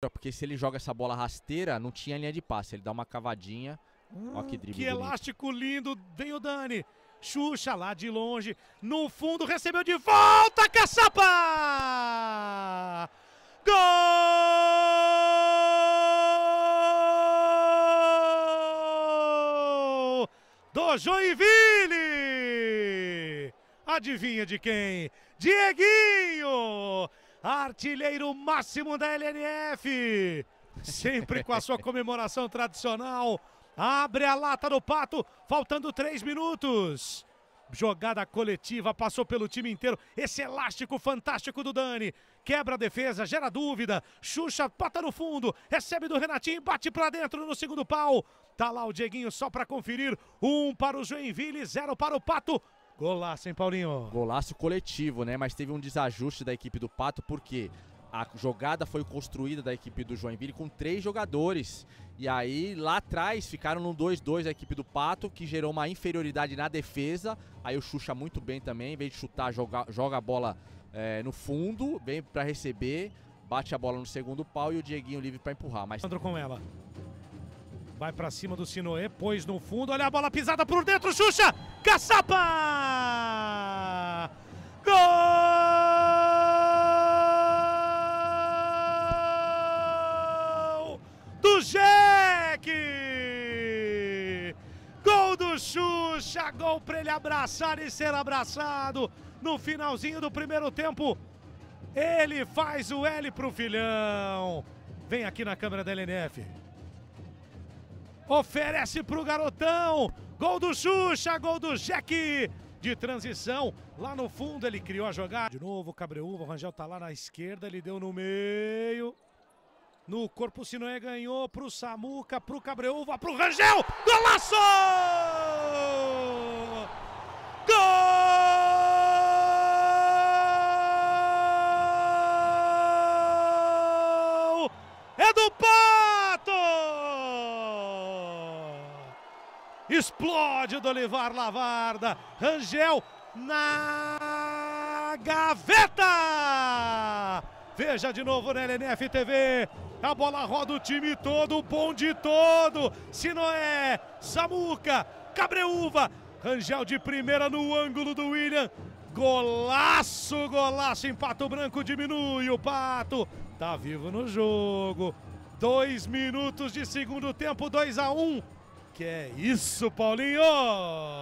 Porque se ele joga essa bola rasteira, não tinha linha de passe. Ele dá uma cavadinha. Hum, Ó que drible. Que elástico lindo. vem o Dani. Xuxa lá de longe. No fundo, recebeu de volta. Caçapa! Gol! Do Joinville! Adivinha de quem? Dieguinho! artilheiro máximo da LNF. Sempre com a sua comemoração tradicional. Abre a lata do pato, faltando três minutos. Jogada coletiva, passou pelo time inteiro. Esse elástico fantástico do Dani. Quebra a defesa, gera dúvida. Xuxa, pata no fundo. Recebe do Renatinho, bate para dentro no segundo pau. Tá lá o Dieguinho só para conferir. Um para o Joinville, zero para o Pato. Golaço, hein, Paulinho? Golaço coletivo, né? Mas teve um desajuste da equipe do Pato, porque a jogada foi construída da equipe do Joinville com três jogadores. E aí, lá atrás, ficaram no 2-2 a equipe do Pato, que gerou uma inferioridade na defesa. Aí o Xuxa muito bem também, em vez de chutar, joga, joga a bola é, no fundo, vem para receber, bate a bola no segundo pau e o Dieguinho livre para empurrar. Mas... entrou com ela. Vai para cima do Sinoé, pôs no fundo, olha a bola pisada por dentro, Xuxa! Caçapa! Gol! Do Jack! Gol do Xuxa, gol para ele abraçar e ser abraçado no finalzinho do primeiro tempo. Ele faz o L pro filhão. Vem aqui na câmera da LNF oferece pro garotão. Gol do Xuxa, gol do Jack de transição. Lá no fundo ele criou a jogada. De novo, Cabreúva, o Rangel tá lá na esquerda, ele deu no meio. No corpo, o Sinoé ganhou pro Samuca, pro Cabreúva, pro Rangel. Golaço! explode o Dolivar Lavarda, Rangel na gaveta! Veja de novo na LNF TV, a bola roda o time todo, o bonde todo, Sinoé, Samuca, Cabreúva, Rangel de primeira no ângulo do William, golaço, golaço, empata branco, diminui o Pato, tá vivo no jogo, dois minutos de segundo tempo, 2 a 1 um que é isso, Paulinho!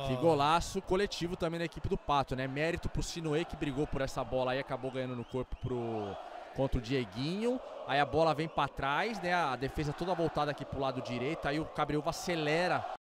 Que golaço coletivo também da equipe do Pato, né? Mérito pro Sinoe que brigou por essa bola e acabou ganhando no corpo pro contra o Dieguinho. Aí a bola vem para trás, né? A defesa toda voltada aqui pro lado direito, aí o Cabriúva acelera